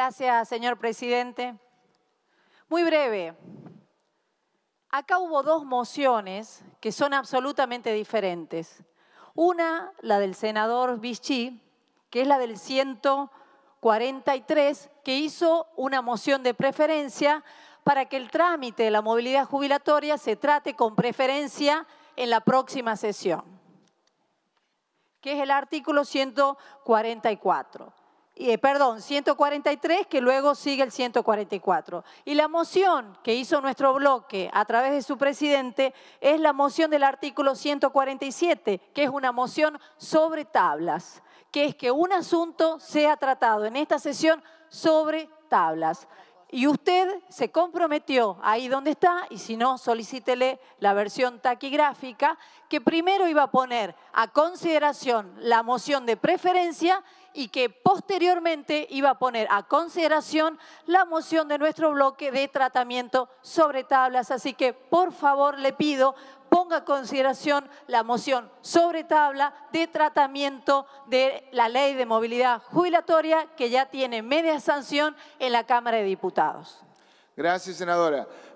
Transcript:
gracias, señor presidente. Muy breve. Acá hubo dos mociones que son absolutamente diferentes. Una, la del senador Vichy, que es la del 143, que hizo una moción de preferencia para que el trámite de la movilidad jubilatoria se trate con preferencia en la próxima sesión, que es el artículo 144. Eh, perdón, 143, que luego sigue el 144. Y la moción que hizo nuestro bloque a través de su presidente es la moción del artículo 147, que es una moción sobre tablas, que es que un asunto sea tratado en esta sesión sobre tablas. Y usted se comprometió ahí donde está, y si no, solicítele la versión taquigráfica, que primero iba a poner a consideración la moción de preferencia y que posteriormente iba a poner a consideración la moción de nuestro bloque de tratamiento sobre tablas. Así que, por favor, le pido, a consideración la moción sobre tabla de tratamiento de la ley de movilidad jubilatoria que ya tiene media sanción en la Cámara de Diputados. Gracias, senadora.